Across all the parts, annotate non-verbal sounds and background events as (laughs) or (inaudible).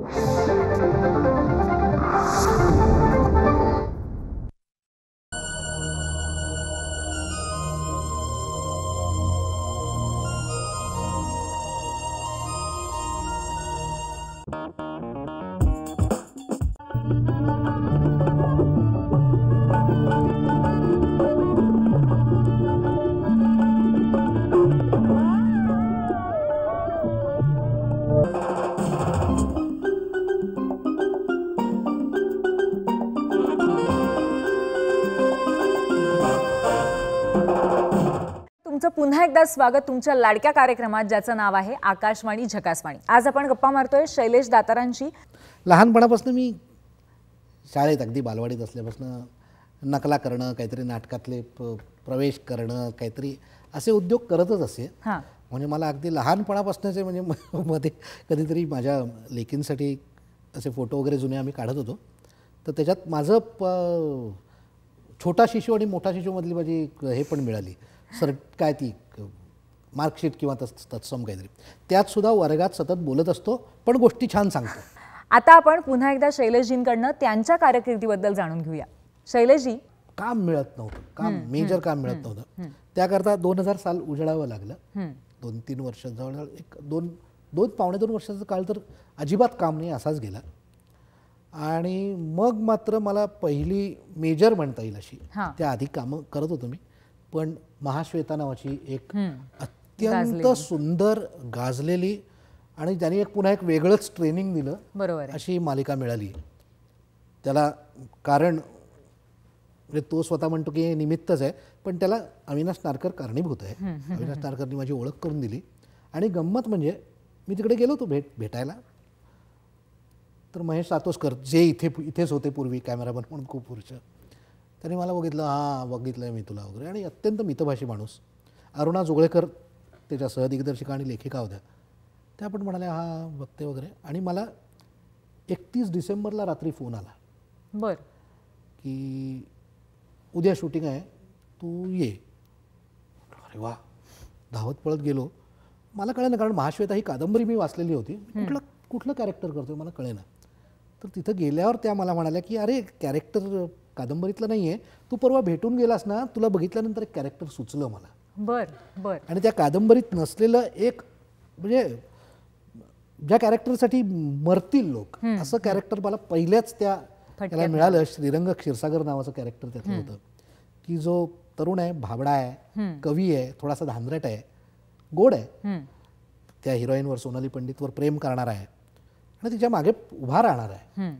you एकदा स्वागत तुमच्या लाडक्या कार्यक्रमात ज्याचं नाव आहे आकाशवाणी झकासवाणी आज आपण गप्पा मारतोय शैलेश दातारांशी लहानपणापासून मी शाळेत अगदी बालवाडीत असल्यापासून नकला करणं काहीतरी नाटकातले प्रवेश करणं काहीतरी असे उद्योग करतच असे म्हणजे मला अगदी लहानपणापासूनचे म्हणजे मध्ये कधीतरी माझ्या लेकींसाठी असे फोटो वगैरे जुने आम्ही काढत होतो तर त्याच्यात माझं छोटा शिशू आणि मोठा शिशूमधली माझी हे पण मिळाली सर काय ती मार्कशीट किंवा तत्सम काहीतरी त्यात सुद्धा वर्गात सतत बोलत असतो पण गोष्टी छान सांगतो आता आपण पुन्हा एकदा शैलेशजींकडनं त्यांच्या कारकिर्दीबद्दल जाणून घेऊया शैलेशजी काम मिळत नव्हतं काम मेजर काम मिळत नव्हतं त्याकरता दोन हजार साल उजळावं लागलं दोन तीन वर्ष जवळजवळ एक दोन दोन पावणे दोन वर्षाचा काळ तर अजिबात काम नाही असाच गेला आणि मग मात्र मला पहिली मेजर म्हणता येईल अशी त्या आधी कामं करत होतो मी पण महाश्वेता नावाची एक अत्यंत सुंदर गाजलेली आणि त्यांनी एक पुन्हा एक वेगळंच ट्रेनिंग दिलं बरोबर अशी मालिका मिळाली त्याला कारण म्हणजे तो स्वतः म्हणतो की निमित्तच आहे पण त्याला अविनाश नारकर कारणीभूत आहे अविनाश नारकरनी माझी ओळख करून दिली आणि गंमत म्हणजे मी तिकडे गेलो होतो भेट भेटायला तर महेश सातोसकर जे इथे इथेच होते पूर्वी कॅमेरामन म्हणून खूप पुरुष त्याने मला बघितलं हां बघितलं आहे मी तुला वगैरे आणि अत्यंत मितभाषी माणूस अरुणा जोगळेकर त्याच्या सहदिग्दर्शिका आणि लेखिका होत्या त्या पण म्हणाल्या हा बघते वगैरे आणि मला एकतीस डिसेंबरला रात्री फोन आला बर की उद्या शूटिंग आहे तू ये अरे वा धावत पळत गेलो मला ना कारण महाश्वेता ही कादंबरी मी वाचलेली होती कुठलं कुठलं कॅरेक्टर करतोय मला कळेना तर तिथं गेल्यावर त्या मला म्हणाल्या की अरे कॅरेक्टर कादंबरीतलं नाही आहे तू परवा भेटून गेलास ना तुला बघितल्यानंतर एक कॅरेक्टर सुचलं मला बर बर आणि त्या कादंबरीत नसलेलं एक म्हणजे ज्या कॅरेक्टरसाठी मरतील लोक असं कॅरेक्टर मला पहिल्याच त्या त्याला मिळालं श्रीरंग क्षीरसागर नावाचं कॅरेक्टर त्यातलं होतं की जो तरुण आहे भाबडा आहे कवी आहे थोडासा धान्रेट आहे गोड आहे त्या हिरोईनवर सोनाली पंडितवर प्रेम करणार आहे आणि तिच्या मागे उभा राहणार आहे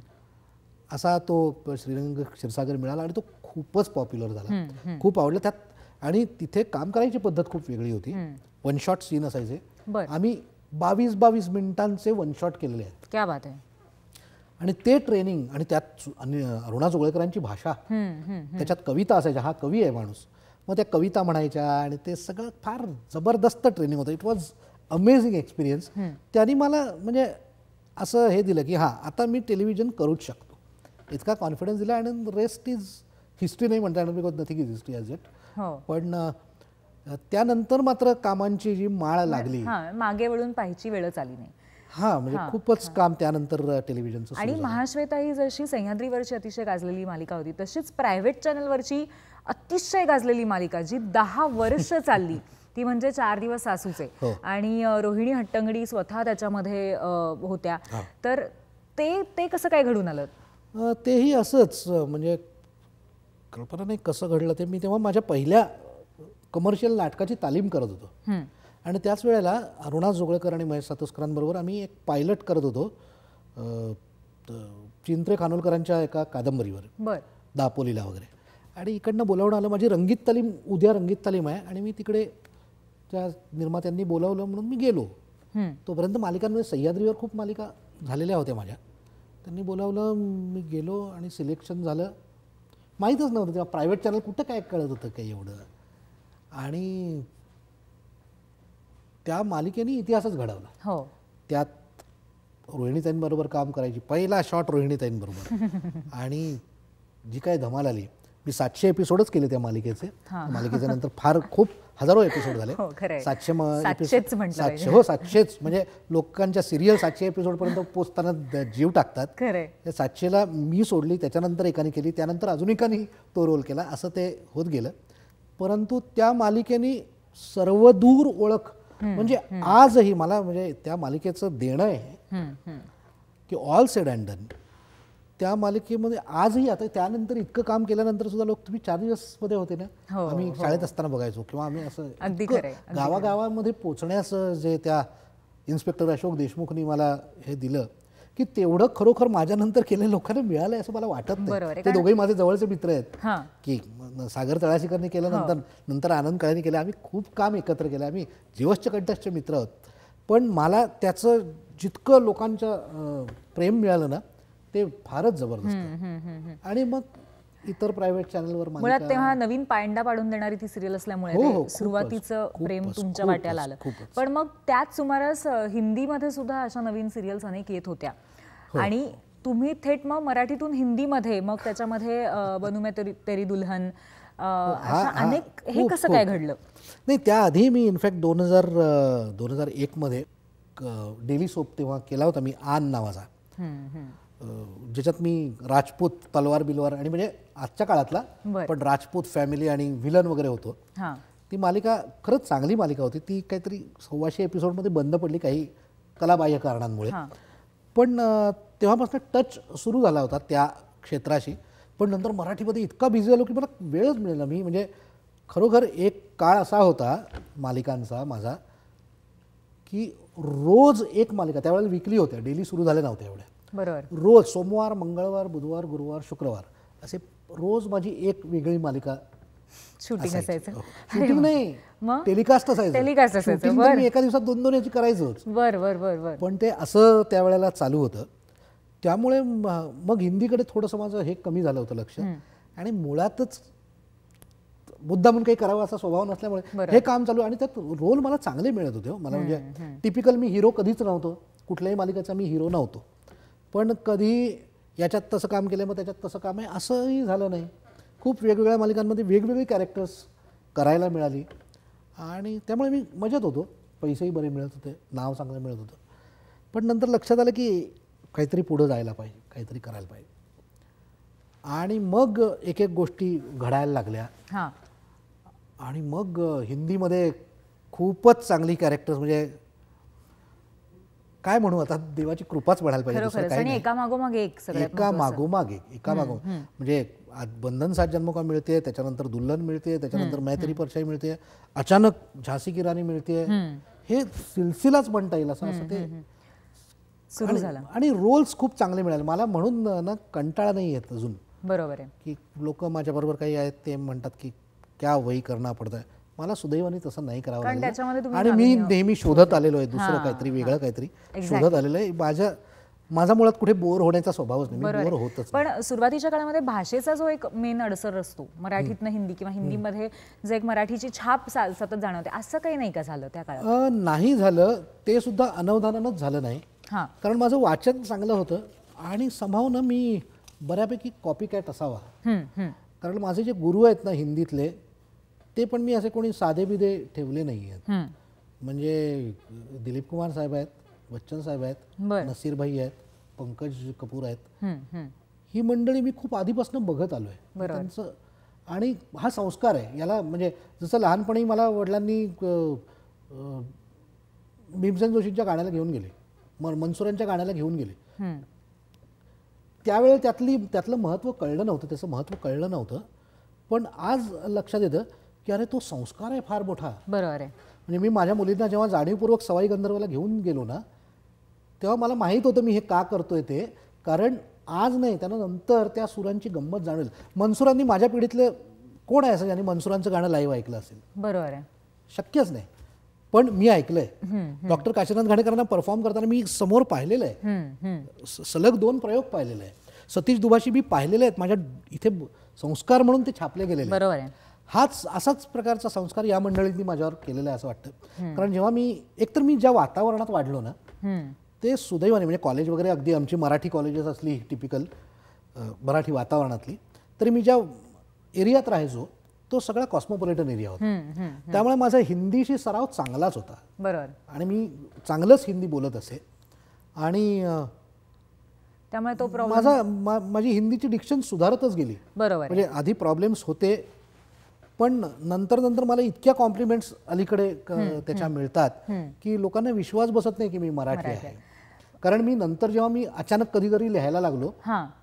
असा तो श्रीरंग क्षीरसागर मिळाला आणि तो खूपच पॉप्युलर झाला खूप आवडला त्यात आणि तिथे काम करायची पद्धत खूप वेगळी होती वन शॉट सीन असायचे आम्ही बावीस बावीस मिनिटांचे वन शॉट केलेले आहेत क्या बात आहे आणि ते ट्रेनिंग आणि त्यात अरुणा जोगळेकरांची भाषा त्याच्यात कविता असायच्या हा कवी आहे माणूस मग त्या कविता म्हणायच्या आणि ते सगळं फार जबरदस्त ट्रेनिंग होतं इट वॉज अमेझिंग एक्सपिरियन्स त्यांनी मला म्हणजे असं हे दिलं की हां आता मी टेलिव्हिजन करूच शकतो इतका कॉन्फिडन्स दिला आणि रेस्ट इज हिस्ट्री नाही म्हणता येणार because nothing is history as it पण त्यानंतर मात्र कामांची जी माळ लागली मागे वळून पाहायची वेळच आली नाही हा म्हणजे खूपच काम त्यानंतर टेलिव्हिजनचं आणि महाश्वेता ही जशी सह्याद्रीवरची अतिशय गाजलेली मालिका होती तशीच प्रायव्हेट चॅनलवरची अतिशय गाजलेली मालिका जी दहा वर्ष (laughs) चालली ती म्हणजे चार दिवस सासूचे हो. आणि रोहिणी हट्टंगडी स्वतः त्याच्यामध्ये होत्या तर ते ते कसं काय घडून आलं तेही असंच म्हणजे कल्पना नाही कसं घडलं ते मी तेव्हा माझ्या पहिल्या कमर्शियल नाटकाची तालीम करत होतो आणि त्याच वेळेला अरुणा जोगळेकर आणि महेश सातोस्करांबरोबर आम्ही एक पायलट करत होतो चिंत्रे खानोलकरांच्या एका कादंबरीवर दापोलीला वगैरे आणि इकडनं बोलावणं आलं माझी रंगीत तालीम उद्या रंगीत तालीम आहे आणि मी तिकडे त्या निर्मात्यांनी बोलावलं म्हणून मी गेलो तोपर्यंत मालिकांमध्ये सह्याद्रीवर खूप मालिका झालेल्या होत्या माझ्या त्यांनी बोलावलं मी गेलो आणि सिलेक्शन झालं माहीतच नव्हतं तेव्हा प्रायव्हेट चॅनल कुठं काय कळत होतं काही एवढं आणि त्या मालिकेने इतिहासच घडवला हो त्यात रोहिणीताईंबरोबर काम करायची पहिला शॉट रोहिणीताईंबरोबर (laughs) आणि जी काय धमाल आली मी सातशे एपिसोडच केले त्या मालिकेचे मालिकेच्या नंतर फार खूप हजारो एपिसोड झाले हो, सातशे सातशे हो सातशेच म्हणजे लोकांच्या सिरियल सातशे एपिसोड पर्यंत पोचताना जीव टाकतात सातशेला मी सोडली त्याच्यानंतर एकाने केली त्यानंतर अजून एकानी तो रोल केला असं ते होत गेलं परंतु त्या मालिकेने सर्वदूर ओळख म्हणजे आजही मला म्हणजे त्या मालिकेचं देणं आहे की ऑल सेड अँड डन त्या मालिकेमध्ये आजही आता त्यानंतर इतकं काम केल्यानंतर सुद्धा लोक तुम्ही चार मध्ये होते ना हो, आम्ही हो. शाळेत असताना बघायचो किंवा आम्ही असं गावागावामध्ये पोचण्यास जे त्या इन्स्पेक्टर अशोक देशमुखनी मला हे दिलं की तेवढं खरोखर माझ्यानंतर केलेल्या लोकांना मिळालंय असं मला वाटत नाही ते दोघेही माझे जवळचे मित्र आहेत की सागर तळाशीकरने केल्यानंतर हो. नंतर आनंद काळेने केलं आम्ही खूप काम एकत्र केलं आम्ही जीवसच्या कंटस्टचे मित्र आहोत पण मला त्याचं जितकं लोकांचं प्रेम मिळालं ना ते फारच जबरदस्त आणि मग इतर प्रायव्हेट चॅनल वर मुळात तेव्हा नवीन पायंडा पाडून देणारी ती सिरियल असल्यामुळे हो, हो, सुरुवातीचं प्रेम तुमच्या वाट्याला आलं पण मग त्याच सुमारास हिंदी मध्ये सुद्धा अशा नवीन सिरियल्स अनेक येत होत्या हो. आणि तुम्ही थेट मग मराठीतून हिंदीमध्ये मग त्याच्यामध्ये बनू मे तेरी दुल्हन अनेक हे कसं काय घडलं नाही त्याआधी मी इनफॅक्ट दोन हजार दोन हजार एकमध्ये डेली सोप तेव्हा केला होता मी आन नावाचा ज्याच्यात मी राजपूत तलवार बिलवार आणि म्हणजे आजच्या काळातला पण राजपूत फॅमिली आणि विलन वगैरे होतो ती मालिका खरंच चांगली मालिका होती ती काहीतरी सव्वाशे एपिसोडमध्ये बंद पडली काही कलाबाह्य कारणांमुळे पण तेव्हापासून टच सुरू झाला होता त्या क्षेत्राशी पण नंतर मराठीमध्ये इतका बिझी झालो की मला वेळच मिळेल मी म्हणजे खरोखर एक काळ असा होता मालिकांचा माझा की रोज एक मालिका त्यावेळेला विकली होत्या डेली सुरू झाल्या नव्हत्या एवढ्या बरोबर रोज सोमवार मंगळवार बुधवार गुरुवार शुक्रवार असे रोज माझी एक वेगळी मालिका शूटिंग असायचं हो. शूटिंग नाही टेलिकास्ट असायचं टेलिकास्ट एका दिवसात दोन दोन याची करायचो पण ते असं त्यावेळेला चालू होतं त्यामुळे मग हिंदीकडे थोडंसं माझं हे कमी झालं होतं लक्ष आणि मुळातच मुद्दा म्हणून काही करावा असा स्वभाव नसल्यामुळे हे काम चालू आणि त्यात रोल मला चांगले मिळत होते हो. मला म्हणजे टिपिकल मी हिरो कधीच नव्हतो कुठल्याही मालिकेचा मी हिरो नव्हतो पण कधी याच्यात तसं काम केलं मग त्याच्यात तसं काम आहे असंही झालं नाही खूप वेगवेगळ्या मालिकांमध्ये वेगवेगळी कॅरेक्टर्स करायला मिळाली आणि त्यामुळे मी मजेत होतो पैसेही बरे मिळत होते नाव चांगलं मिळत होतं पण नंतर लक्षात आलं की काहीतरी पुढं जायला पाहिजे काहीतरी करायला पाहिजे आणि मग एक एक गोष्टी घडायला लागल्या हां आणि मग हिंदीमध्ये खूपच चांगली कॅरेक्टर्स म्हणजे काय म्हणू आता देवाची कृपाच म्हणायला पाहिजे एका मागोमाग एक एका एक एका मागो म्हणजे बंधन सात जन्म मिळते त्याच्यानंतर दुल्हन मिळते त्याच्यानंतर मैत्री परशाई मिळते अचानक झाशी की राणी मिळते हे सिलसिलाच म्हणता येईल असं असं ते सुरू झालं आणि रोल्स खूप चांगले मिळाले मला म्हणून ना कंटाळा नाही येत अजून बरोबर आहे की लोक माझ्याबरोबर काही आहेत ते म्हणतात की क्या वही करना पडतं मला सुदैवाने तसं नाही करावं लागलं आणि मी नेहमी शोधत आलेलो आहे दुसरं काहीतरी वेगळं काहीतरी शोधत आलेलं आहे माझ्या माझा मुळात कुठे बोर होण्याचा स्वभावच नाही बोर होतच पण सुरुवातीच्या काळामध्ये भाषेचा जो एक मेन अडसर असतो मराठीतनं हिंदी किंवा हिंदीमध्ये जे एक मराठीची छाप सतत जाणवते असं काही नाही का झालं त्या काळात नाही झालं ते सुद्धा अनवधानानच झालं नाही कारण माझं वाचन चांगलं होतं आणि संभाव मी बऱ्यापैकी कॉपी कॅट असावा कारण माझे जे गुरु आहेत ना हिंदीतले ते पण मी असे कोणी साधे बिधे ठेवले नाही आहेत म्हणजे दिलीप कुमार साहेब आहेत बच्चन साहेब आहेत नसीर भाई आहेत पंकज कपूर आहेत ही मंडळी मी खूप आधीपासून बघत आलो आहे त्यांचं आणि हा संस्कार आहे याला म्हणजे जसं लहानपणी मला वडिलांनी भीमसेन जोशींच्या गाण्याला घेऊन गेले मनसुरांच्या गाण्याला घेऊन गेले त्यावेळेला त्यातली त्यातलं महत्त्व कळलं नव्हतं त्याचं महत्त्व कळलं नव्हतं पण आज लक्षात येतं की अरे तो संस्कार आहे फार मोठा बरोबर आहे म्हणजे मी माझ्या मुलींना जेव्हा जाणीवपूर्वक सवाई गंधर्वला घेऊन गेलो ना तेव्हा मला माहीत होतं मी हे का करतोय ते कारण आज नाही त्यानंतर त्या सुरांची गंमत जाणवेल मनसुरांनी माझ्या पिढीतले कोण आहे असं ज्यांनी मनसुरांचं गाणं लाईव्ह ऐकलं असेल बरोबर आहे शक्यच नाही पण मी ऐकलंय डॉक्टर काशीनाथ घाणेकरांना परफॉर्म करताना मी समोर पाहिलेलं आहे सलग दोन प्रयोग पाहिलेले आहे सतीश दुभाषी मी पाहिलेले आहेत माझ्या इथे संस्कार म्हणून ते छापले गेलेले बरोबर आहे हाच असाच प्रकारचा संस्कार या मंडळींनी माझ्यावर केलेला आहे असं वाटतं कारण जेव्हा मी एकतर मी ज्या वातावरणात वाढलो ना ते सुदैवाने म्हणजे कॉलेज वगैरे अगदी आमची मराठी कॉलेजेस असली टिपिकल मराठी वातावरणातली तरी मी ज्या एरियात राहायचो तो सगळा कॉस्मोपॉलिटन एरिया होता त्यामुळे माझा हिंदीशी सराव चांगलाच होता बरोबर आणि मी चांगलंच हिंदी बोलत असे आणि त्यामुळे तो माझा माझी हिंदीची डिक्शन सुधारतच गेली बरोबर म्हणजे आधी प्रॉब्लेम्स होते पण नंतर नंतर मला इतक्या कॉम्प्लिमेंट्स अलीकडे त्याच्या मिळतात की लोकांना विश्वास बसत नाही की मी मराठी आहे कारण मी नंतर जेव्हा मी अचानक कधीतरी लिहायला लागलो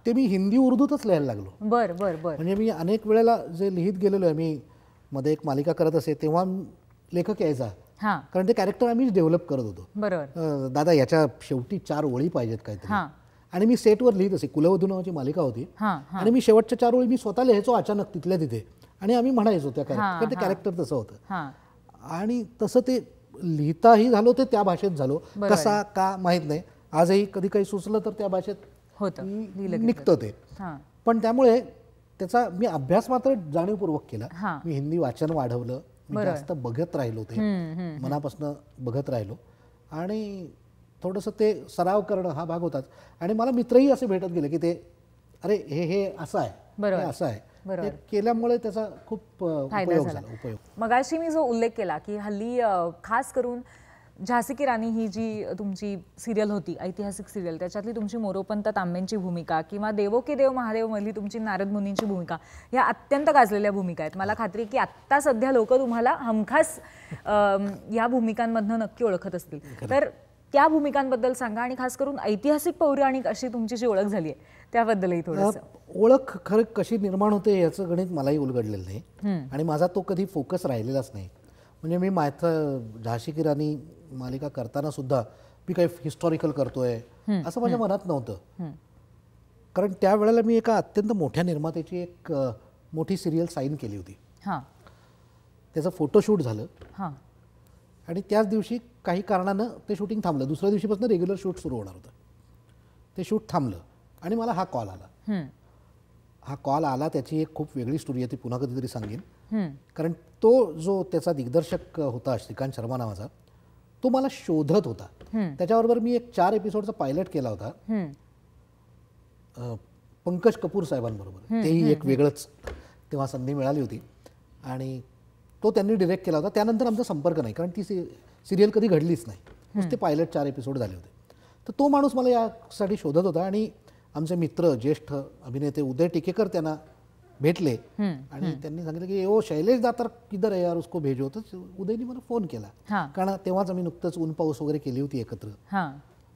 ते मी हिंदी उर्दूतच लिहायला लागलो बर बर बर म्हणजे मी अनेक वेळेला जे लिहित गेलेलो आहे मी मध्ये एक मालिका करत असे तेव्हा लेखक यायचा कारण ते कॅरेक्टर आम्हीच डेव्हलप करत होतो बरोबर दादा याच्या शेवटी चार ओळी पाहिजेत काहीतरी आणि मी सेटवर लिहित असे कुलवधू नावाची मालिका होती आणि मी शेवटच्या चार ओळी मी स्वतः लिहायचो अचानक तिथल्या तिथे आणि आम्ही म्हणायचो त्या कॅरेक्टर ते कॅरेक्टर तसं होतं आणि तसं ते लिहिताही झालो ते त्या भाषेत झालो कसा का माहीत नाही आजही कधी काही सुचलं तर त्या भाषेत होतं निघत ते पण त्यामुळे त्याचा मी अभ्यास मात्र जाणीवपूर्वक केला मी हिंदी वाचन वाढवलं मी जास्त बघत राहिलो ते मनापासून बघत राहिलो आणि थोडस ते सराव करणं हा भाग होताच आणि मला मित्रही असे भेटत गेले की ते अरे हे हे असं आहे असं आहे केल्यामुळे त्याचा खूप फायदा झाला मगाशी मी जो उल्लेख केला की हल्ली खास करून झासी की राणी ही जी तुमची सिरियल होती ऐतिहासिक सिरियल त्याच्यातली तुमची मोरोपंत तांबेंची भूमिका किंवा देवो की देव महादेव मधली तुमची नारद मुनींची भूमिका ह्या अत्यंत गाजलेल्या भूमिका आहेत मला खात्री की आत्ता सध्या लोक तुम्हाला हमखास या भूमिकांमधनं नक्की ओळखत असतील तर त्या भूमिकांबद्दल सांगा आणि खास करून ऐतिहासिक पौराणिक अशी तुमची जी ओळख झाली आहे त्याबद्दलही थोडं ओळख खरं कशी निर्माण होते याचं गणित मलाही उलगडलेलं नाही आणि माझा तो कधी फोकस राहिलेलाच नाही म्हणजे मी माथ झाशी किराणी मालिका करताना सुद्धा मी काही हिस्टॉरिकल करतोय असं माझ्या मनात नव्हतं कारण त्यावेळेला मी एका अत्यंत मोठ्या निर्मात्याची एक मोठी सिरियल साईन केली होती त्याचं फोटोशूट झालं आणि त्याच दिवशी काही कारणानं ते शूटिंग थांबलं दुसऱ्या दिवशीपासून रेग्युलर शूट सुरू होणार होतं ते शूट थांबलं आणि मला हा कॉल आला हा कॉल आला त्याची एक खूप वेगळी स्टोरी आहे ती पुन्हा कधीतरी सांगेन कारण तो जो त्याचा दिग्दर्शक होता श्रीकांत शर्मा नावाचा तो मला शोधत होता त्याच्याबरोबर मी एक चार एपिसोडचा पायलट केला होता पंकज कपूर साहेबांबरोबर तेही एक वेगळंच तेव्हा संधी मिळाली होती आणि तो त्यांनी डिरेक्ट केला होता त्यानंतर आमचा संपर्क नाही कारण ती सिरियल कधी घडलीच नाही नुसते पायलट चार एपिसोड झाले होते तर तो माणूस मला यासाठी शोधत होता आणि आमचे मित्र ज्येष्ठ अभिनेते उदय टिकेकर त्यांना भेटले आणि त्यांनी सांगितलं की ओ शैलेश दातार किधर आहे यार उसको भेजो तर उदयनी मला फोन केला कारण तेव्हाच आम्ही नुकतंच ऊन पाऊस वगैरे केली होती एकत्र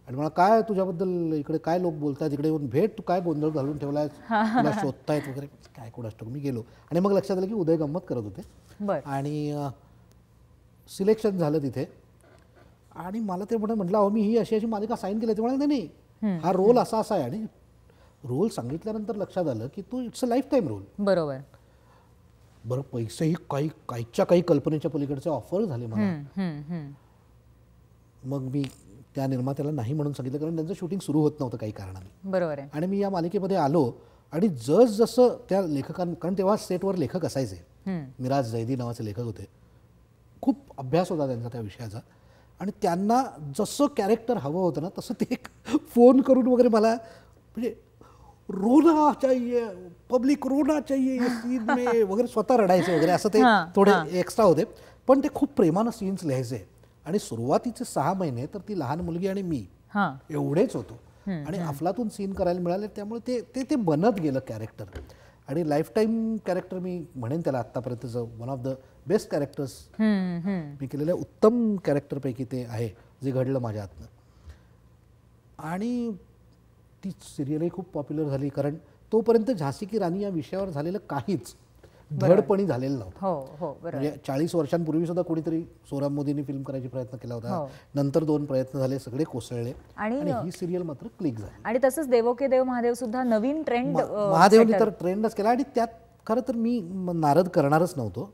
आणि मला काय तुझ्याबद्दल इकडे काय लोक बोलतात इकडे येऊन भेट तू काय गोंधळ घालून ठेवलाय तुला (laughs) शोधतायत वगैरे काय असतो मी गेलो आणि मग लक्षात आलं की उदय गंमत करत होते आणि सिलेक्शन झालं तिथे आणि मला ते म्हणत म्हटलं अहो मी ही अशी अशी मालिका साईन केली ते म्हणाले नाही हा रोल असा असा आहे आणि रोल सांगितल्यानंतर लक्षात आलं की तू it's a lifetime role बरोबर बरं पैसेही काही काहीच्या काही कल्पनेच्या पलीकडचे ऑफर झाले मला मग मी त्या निर्मात्याला नाही म्हणून सांगितलं कारण त्यांचं शूटिंग सुरू होत नव्हतं काही कारणाने बरोबर आहे आणि मी या मालिकेमध्ये आलो आणि जस जसं त्या लेखकां कारण तेव्हा सेटवर लेखक असायचे मिराज जैदी नावाचे लेखक होते खूप अभ्यास होता त्यांचा त्या विषयाचा आणि त्यांना जसं कॅरेक्टर हवं होतं ना तसं ते फोन करून वगैरे मला म्हणजे रोना चाहिए पब्लिक रोना चाहिए या सीन में वगैरे स्वतः रडायचे वगैरे असं ते थोडे एक्स्ट्रा होते पण ते खूप प्रेमानं सीन्स लिहायचे आणि सुरुवातीचे सहा महिने तर ती लहान मुलगी आणि मी एवढेच होतो आणि अफलातून सीन करायला मिळाले त्यामुळे ते ते ते बनत गेलं कॅरेक्टर आणि लाईफ टाईम कॅरेक्टर मी म्हणेन त्याला जो one of the best characters मी केलेल्या उत्तम कॅरेक्टरपैकी ते आहे जे घडलं माझ्या हातनं आणि ती सिरियलही खूप पॉप्युलर झाली कारण तोपर्यंत झासी की राणी या विषयावर झालेलं काहीच धडपणी झालेलं नव्हतं हो, हो, म्हणजे चाळीस वर्षांपूर्वी सुद्धा कोणीतरी सोराम मोदींनी फिल्म करायचा प्रयत्न केला होता हो. नंतर दोन प्रयत्न झाले सगळे कोसळले आणि ही सिरियल मात्र क्लिक झाली आणि तसंच देवो के देव महादेव सुद्धा नवीन ट्रेंड महादेवनी तर ट्रेंडच केला आणि त्यात खरं तर मी नारद करणारच नव्हतो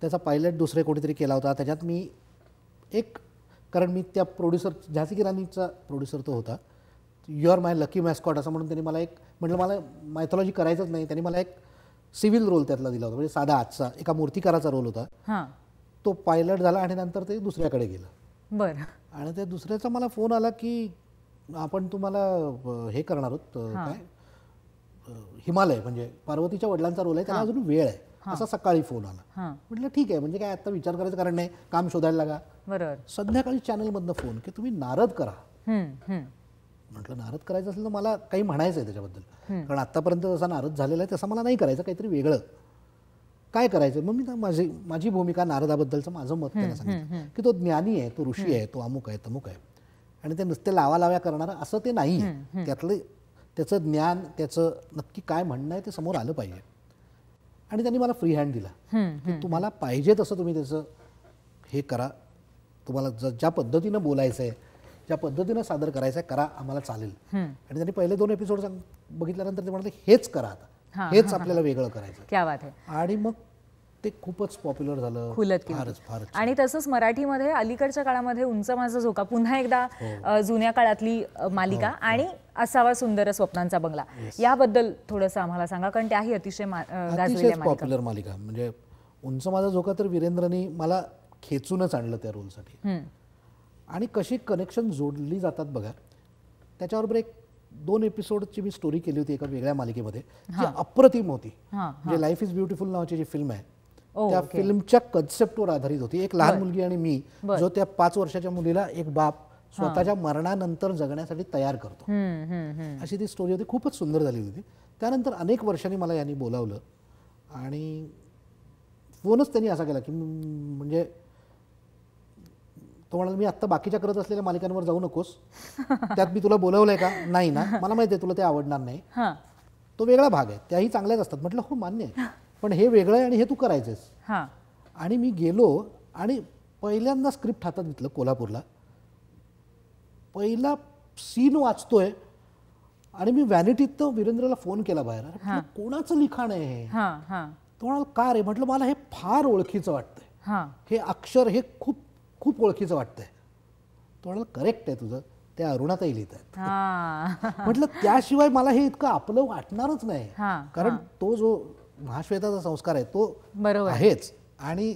त्याचा पायलट दुसरे कोणीतरी केला होता त्याच्यात मी एक कारण मी त्या प्रोड्युसर झासी किराणीचा प्रोड्युसर तो होता you are my lucky mascot असं म्हणून त्यांनी मला एक म्हटलं म्हणजे मला मायथॉलॉजी करायचंच नाही त्यांनी मला एक सिव्हिल रोल त्यातला दिला होता म्हणजे साधा आजचा एका मूर्तिकाराचा रोल होता तो पायलट झाला आणि नंतर ते दुसऱ्याकडे गेलं बरं आणि त्या दुसऱ्याचा मला फोन आला की आपण तुम्हाला हे करणार आहोत काय हिमालय म्हणजे पार्वतीच्या वडिलांचा रोल आहे त्याला अजून वेळ आहे असा सकाळी फोन आला म्हटलं ठीक आहे म्हणजे काय आता विचार करायचं कारण नाही काम शोधायला लागा बरोबर संध्याकाळी चॅनलमधनं फोन की तुम्ही नारद करा म्हटलं नारद करायचं असेल तर मला काही म्हणायचं आहे त्याच्याबद्दल कारण आत्तापर्यंत जसा नारद झालेला आहे तसा मला नाही करायचं काहीतरी वेगळं काय करायचं मग मी माझी माझी भूमिका नारदाबद्दलचं माझं मत त्यांना सांगितलं की तो ज्ञानी आहे तो ऋषी आहे तो अमुक आहे तमुक आहे आणि ते नुसते लाव्या करणार असं ते नाही त्यातलं त्याचं ज्ञान त्याचं नक्की काय म्हणणं आहे ते समोर आलं पाहिजे आणि त्यांनी मला फ्री हँड दिला की तुम्हाला पाहिजे तसं तुम्ही त्याचं हे करा तुम्हाला ज्या पद्धतीनं बोलायचं आहे ज्या पद्धतीनं सादर करायचं आहे करा आम्हाला चालेल आणि त्यांनी पहिले दोन एपिसोड बघितल्यानंतर ते म्हणाले हेच करा आता हेच आपल्याला वेगळं करायचं आणि मग ते खूपच पॉप्युलर झालं फारच आणि तसंच मराठीमध्ये अलीकडच्या काळामध्ये उंच माझा झोका पुन्हा एकदा हो. जुन्या काळातली मालिका हो, हो. आणि असावा सुंदर स्वप्नांचा बंगला याबद्दल थोडंसं आम्हाला सांगा कारण त्याही अतिशय पॉप्युलर मालिका म्हणजे उंच माझा झोका तर वीरेंद्रनी मला खेचूनच आणलं त्या रोलसाठी आणि कशी कनेक्शन जोडली जातात बघा त्याच्याबरोबर एक दोन एपिसोडची मी स्टोरी केली होती एका वेगळ्या मालिकेमध्ये जी अप्रतिम होती म्हणजे लाईफ इज ब्युटिफुल नावाची जी फिल्म आहे त्या फिल्मच्या कन्सेप्टवर आधारित होती एक लहान मुलगी आणि मी जो त्या पाच वर्षाच्या मुलीला एक बाप स्वतःच्या मरणानंतर जगण्यासाठी तयार करतो अशी ती स्टोरी होती खूपच सुंदर झाली होती त्यानंतर अनेक वर्षांनी मला यांनी बोलावलं आणि फोनच त्यांनी असा केला की म्हणजे तो म्हणाला मी आत्ता बाकीच्या करत असलेल्या मालिकांवर जाऊ नकोस त्यात मी तुला बोलवलंय का नाही ना मला माहिती आहे तुला ते आवडणार नाही तो वेगळा भाग आहे त्याही चांगल्याच असतात म्हटलं हो मान्य आहे पण हे वेगळं आहे आणि हे तू करायचंस आणि मी गेलो आणि पहिल्यांदा स्क्रिप्ट हातात घेतलं कोल्हापूरला पहिला सीन वाचतोय आणि मी व्हॅनिटीत वीरेंद्रला फोन केला बाहेर कोणाचं लिखाण आहे हे तो म्हणाल का रे म्हटलं मला हे फार ओळखीचं वाटतंय हे अक्षर हे खूप खूप ओळखीचं वाटतंय तो म्हणाला करेक्ट आहे तुझं त्या अरुणाताई लिहित आहेत (laughs) म्हटलं त्याशिवाय मला हे इतकं आपलं वाटणारच नाही कारण तो जो महाश्वेताचा संस्कार आहे तो बरोबर आहेच आणि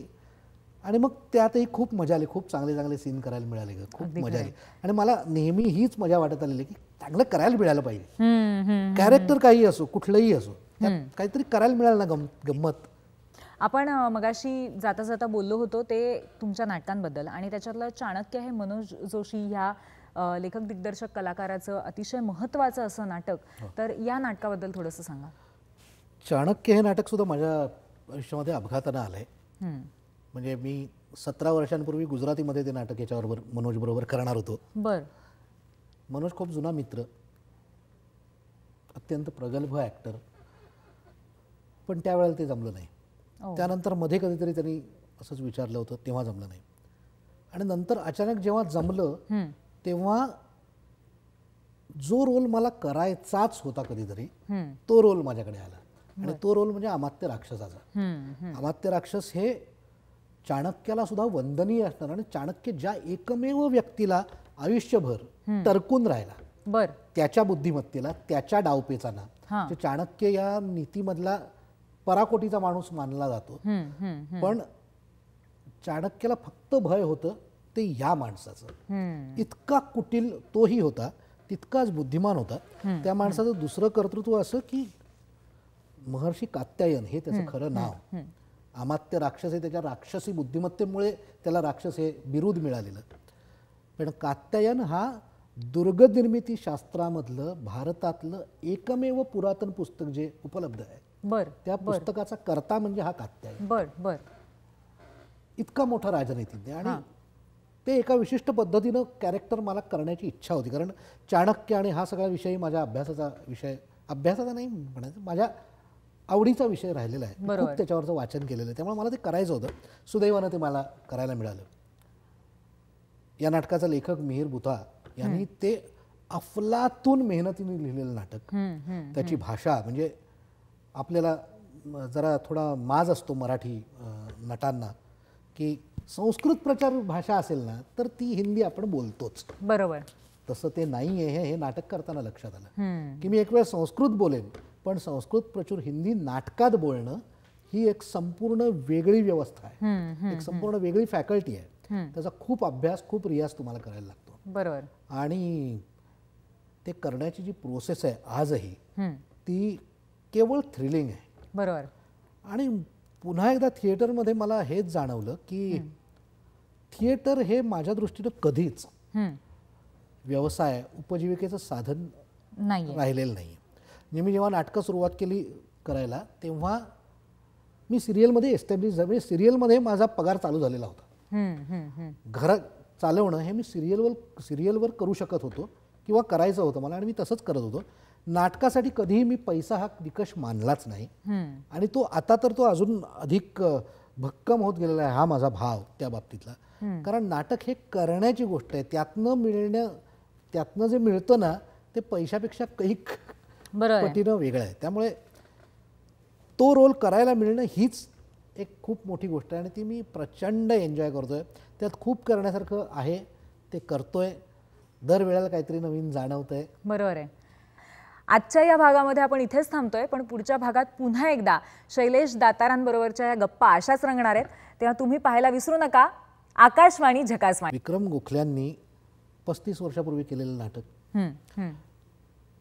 आणि मग त्यातही खूप मजा आली खूप चांगले चांगले सीन करायला मिळाले ग खूप मजा आली आणि मला नेहमी हीच मजा वाटत आलेली की चांगलं करायला मिळालं पाहिजे कॅरेक्टर काही असो कुठलंही असो काहीतरी करायला मिळालं ना गम गंमत आपण मगाशी जाता जाता बोललो होतो ते तुमच्या नाटकांबद्दल आणि त्याच्यातलं चाणक्य हे मनोज जोशी ह्या लेखक दिग्दर्शक कलाकाराचं अतिशय महत्त्वाचं असं नाटक हो. तर या नाटकाबद्दल थोडंसं सांगा चाणक्य हे नाटकसुद्धा माझ्या आयुष्यामध्ये अपघातानं आलंय म्हणजे मी सतरा वर्षांपूर्वी गुजरातीमध्ये ते नाटक याच्याबरोबर मनोज बरोबर करणार होतो बर मनोज खूप जुना मित्र अत्यंत प्रगल्भ ॲक्टर पण त्यावेळेला ते जमलं नाही हो. त्यानंतर मध्ये कधीतरी त्यांनी असंच विचारलं होतं तेव्हा जमलं नाही आणि नंतर अचानक जेव्हा जमलं तेव्हा जो रोल मला करायचाच होता कधीतरी तो रोल माझ्याकडे आला आणि तो रोल म्हणजे अमात्य राक्षसाचा अमात्य राक्षस हे चाणक्याला सुद्धा वंदनीय असणार आणि चाणक्य ज्या एकमेव व्यक्तीला आयुष्यभर तरकून राहिला बर त्याच्या बुद्धिमत्तेला त्याच्या ना चाणक्य या नीतीमधला पराकोटीचा माणूस मानला जातो पण चाणक्याला फक्त भय होतं ते या माणसाचं इतका कुटील तोही होता तितकाच बुद्धिमान होता त्या माणसाचं दुसरं कर्तृत्व असं की महर्षी कात्यायन हे त्याचं खरं नाव अमात्य राक्षस हे त्याच्या राक्षसी बुद्धिमत्तेमुळे त्याला राक्षस हे बिरुद मिळालेलं पण कात्यायन हा दुर्गनिर्मिती शास्त्रामधलं भारतातलं एकमेव पुरातन पुस्तक जे उपलब्ध आहे बर त्या पुस्तकाचा करता म्हणजे हा कात्याय बर बर इतका मोठा राजनैतिक आणि ते एका विशिष्ट पद्धतीनं कॅरेक्टर मला करण्याची इच्छा होती कारण चाणक्य आणि हा सगळा विषय माझ्या अभ्यासाचा विषय अभ्यासाचा नाही म्हणायचं माझ्या आवडीचा विषय राहिलेला आहे खूप त्याच्यावरचं वाचन केलेलं आहे त्यामुळे मला ते करायचं होतं सुदैवानं ते मला करायला मिळालं या नाटकाचा लेखक मिहीर बुथा यांनी ते अफलातून मेहनतीने लिहिलेलं नाटक त्याची भाषा म्हणजे आपल्याला जरा थोडा माज असतो मराठी नटांना की संस्कृत प्रचार भाषा असेल ना तर ती हिंदी आपण बोलतोच बरोबर तसं ते नाही आहे हे नाटक करताना लक्षात आलं की मी एक वेळ संस्कृत बोलेन पण संस्कृत प्रचूर हिंदी नाटकात बोलणं ही एक संपूर्ण वेगळी व्यवस्था आहे एक संपूर्ण वेगळी फॅकल्टी आहे त्याचा खूप अभ्यास खूप रियाज तुम्हाला करायला लागतो बरोबर आणि ते करण्याची जी प्रोसेस आहे आजही ती केवळ थ्रिलिंग आहे बरोबर आणि पुन्हा एकदा थिएटरमध्ये मला हेच जाणवलं की थिएटर हे माझ्या दृष्टीनं कधीच व्यवसाय उपजीविकेचं साधन नाही राहिलेलं नाही म्हणजे मी जेव्हा नाटकं सुरुवात केली करायला तेव्हा मी सिरियलमध्ये एस्टॅब्लिश झाले म्हणजे सिरियलमध्ये माझा पगार चालू झालेला होता घर चालवणं हे मी सिरियलवर सिरियलवर करू शकत होतो किंवा करायचं होतं मला आणि मी तसंच करत होतो नाटकासाठी कधीही मी पैसा हा निकष मानलाच नाही आणि तो आता तर तो अजून अधिक भक्कम होत गेलेला आहे हा माझा भाव त्या बाबतीतला कारण नाटक हे करण्याची गोष्ट आहे त्यातनं मिळणं त्यातनं जे मिळतं ना ते पैशापेक्षा काही पटीनं वेगळं आहे त्यामुळे तो रोल करायला मिळणं हीच एक खूप मोठी गोष्ट आहे आणि ती मी प्रचंड एन्जॉय करतोय त्यात खूप करण्यासारखं आहे ते करतोय दर वेळेला काहीतरी नवीन जाणवतंय बरोबर आहे आजच्या या भागामध्ये आपण इथेच थांबतोय पण पुढच्या भागात पुन्हा एकदा शैलेश दातारांबरोबरच्या या गप्पा अशाच रंगणार आहेत तेव्हा तुम्ही पाहायला विसरू नका आकाशवाणी झकासवाणी विक्रम गोखल्यांनी पस्तीस वर्षापूर्वी केलेलं नाटक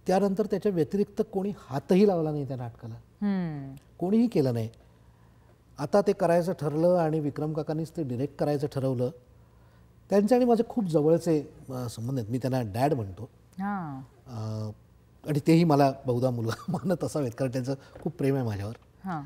त्यानंतर त्याच्या व्यतिरिक्त कोणी हातही लावला नाही त्या नाटकाला कोणीही केलं नाही आता ते करायचं ठरलं आणि विक्रम काकांनीच ते डिरेक्ट करायचं ठरवलं त्यांचे आणि माझे खूप जवळचे संबंध आहेत मी त्यांना डॅड म्हणतो आणि तेही मला बहुधा मुलगा (laughs) म्हणत असावेत कारण त्यांचं खूप प्रेम आहे माझ्यावर हां